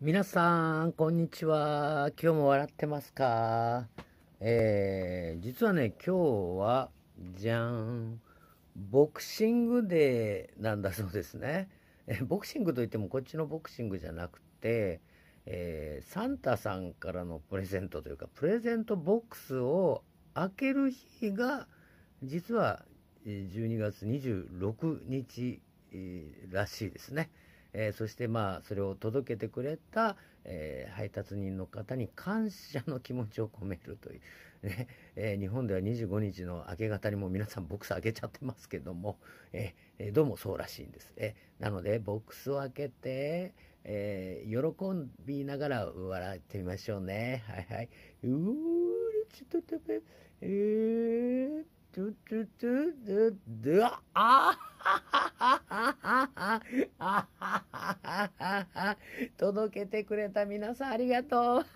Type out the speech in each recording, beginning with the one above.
皆さん、こんにちは。今日も笑ってますかえー、実はね、今日は、じゃん、ボクシングデーなんだそうですね。えボクシングといっても、こっちのボクシングじゃなくて、えー、サンタさんからのプレゼントというか、プレゼントボックスを開ける日が、実は12月26日らしいですね。えー、そしてまあそれを届けてくれた、えー、配達人の方に感謝の気持ちを込めるという ね、えー、日本では25日の明け方にも皆さんボックス開けちゃってますけども、えー、どうもそうらしいんです。えー、なのでボックスを開けて、えー、喜びながら笑ってみましょうね。はいはい。うーちょっと食べ、えー、ちょっと、ちょっと、ああはははは届けてくれた皆さんありがとう。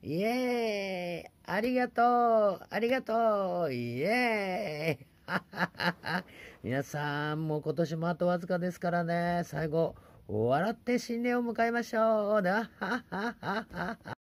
イエーイありがとうありがとうイエーイ皆さんもう今年もあとわずかですからね、最後、笑って新年を迎えましょうな。